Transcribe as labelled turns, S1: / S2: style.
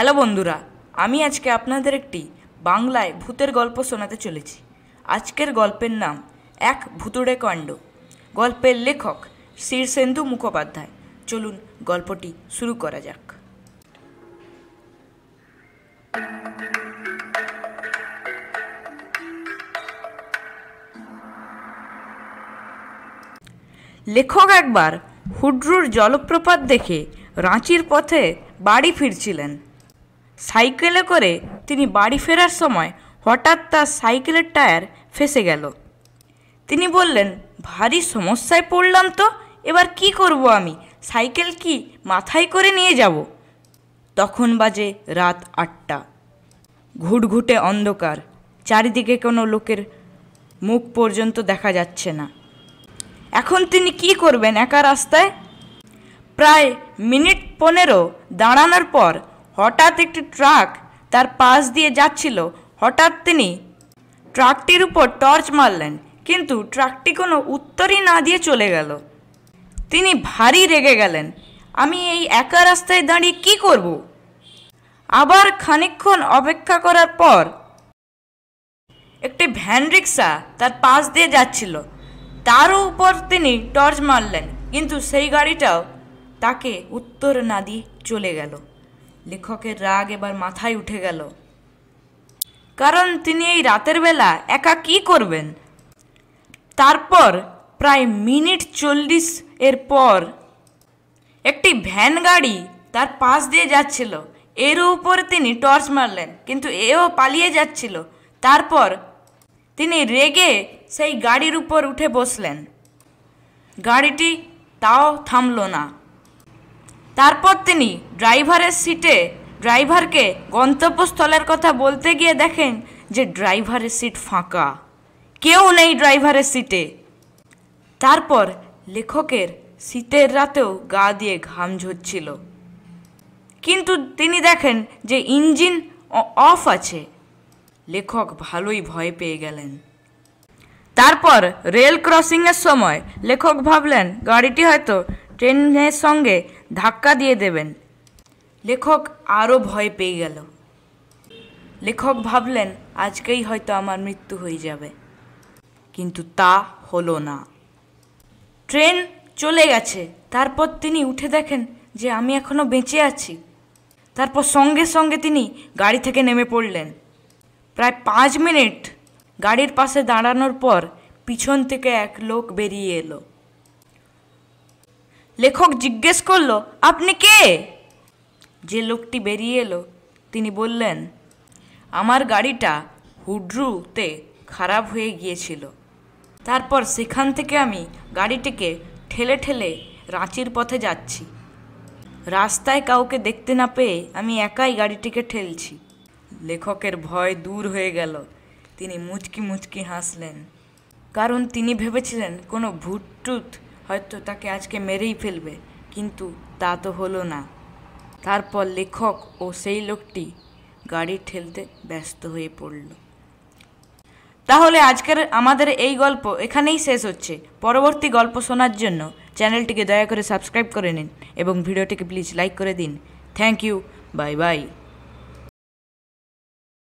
S1: hello বন্ধুরা আমি আজকে আপনাদের একটি বাংলায় ভূতের গল্প শোনাতে চলেছি আজকের গল্পের নাম এক ভুতুড়ে কাণ্ড গল্পের লেখক শীর্ষেন্দু মুখোপাধ্যায় চলুন গল্পটি শুরু করা যাক লেখক একবার হুড্রুর জলপ্রপাত দেখে রাঁচির পথে বাড়ি ফিরছিলেন সাইকেলে করে তিনি বাড়ি ফেরার সময় হঠাৎ তার সাইকেলের টায়ার ফেসে গেল তিনি বললেন ভারী সমস্যায় পড়লাম তো এবার কি করব আমি সাইকেল কি মাথায় করে নিয়ে যাব তখন বাজে রাত আটটা ঘুটঘুটে অন্ধকার চারিদিকে কোনো লোকের মুখ পর্যন্ত দেখা যাচ্ছে না এখন তিনি কি করবেন একা রাস্তায় প্রায় মিনিট পনেরো দাঁড়ানোর পর হঠাৎ একটি ট্রাক তার পাশ দিয়ে যাচ্ছিল হঠাৎ তিনি ট্রাকটির উপর টর্চ মারলেন কিন্তু ট্রাকটি কোনো উত্তরই না দিয়ে চলে গেল তিনি ভারী রেগে গেলেন আমি এই একা রাস্তায় দাঁড়িয়ে কি করব আবার খানিক্ষণ অপেক্ষা করার পর একটি ভ্যান রিক্সা তার পাশ দিয়ে যাচ্ছিল তারও উপর তিনি টর্চ মারলেন কিন্তু সেই গাড়িটাও তাকে উত্তর না দিয়ে চলে গেল লেখকের রাগ এবার মাথায় উঠে গেল কারণ তিনি এই রাতের বেলা একা কি করবেন তারপর প্রায় মিনিট চল্লিশ এর পর একটি ভ্যান গাড়ি তার পাশ দিয়ে যাচ্ছিল এর উপরে তিনি টর্চ মারলেন কিন্তু এও পালিয়ে যাচ্ছিল তারপর তিনি রেগে সেই গাড়ির উপর উঠে বসলেন গাড়িটি তাও থামল না তারপর তিনি ড্রাইভারের সিটে ড্রাইভারকে গন্তব্যস্থলের কথা বলতে গিয়ে দেখেন যে ড্রাইভারের সিট ফাঁকা কেউ নেই ড্রাইভারের সিটে তারপর লেখকের শীতের রাতেও গা দিয়ে ঘাম ঝরছিল কিন্তু তিনি দেখেন যে ইঞ্জিন অফ আছে লেখক ভালোই ভয় পেয়ে গেলেন তারপর রেল ক্রসিংয়ের সময় লেখক ভাবলেন গাড়িটি হয়তো ট্রেনের সঙ্গে ধাক্কা দিয়ে দেবেন লেখক আরও ভয় পেয়ে গেল লেখক ভাবলেন আজকেই হয়তো আমার মৃত্যু হয়ে যাবে কিন্তু তা হলো না ট্রেন চলে গেছে তারপর তিনি উঠে দেখেন যে আমি এখনও বেঁচে আছি তারপর সঙ্গে সঙ্গে তিনি গাড়ি থেকে নেমে পড়লেন প্রায় পাঁচ মিনিট গাড়ির পাশে দাঁড়ানোর পর পিছন থেকে এক লোক বেরিয়ে এলো লেখক জিজ্ঞেস করল আপনি কে যে লোকটি বেরিয়ে এলো তিনি বললেন আমার গাড়িটা হুড্রুতে খারাপ হয়ে গিয়েছিল তারপর সেখান থেকে আমি গাড়িটিকে ঠেলে ঠেলে রাঁচির পথে যাচ্ছি রাস্তায় কাউকে দেখতে না পেয়ে আমি একাই গাড়িটিকে ঠেলছি লেখকের ভয় দূর হয়ে গেল তিনি মুচকি মুচকি হাসলেন কারণ তিনি ভেবেছিলেন কোনো ভুটটুত হয়তো তাকে আজকে মেরেই ফেলবে কিন্তু তা তো হলো না তারপর লেখক ও সেই লোকটি গাড়ি ঠেলতে ব্যস্ত হয়ে পড়ল তাহলে আজকের আমাদের এই গল্প এখানেই শেষ হচ্ছে পরবর্তী গল্প শোনার জন্য চ্যানেলটিকে দয়া করে সাবস্ক্রাইব করে নিন এবং ভিডিওটিকে প্লিজ লাইক করে দিন থ্যাংক ইউ বাই বাই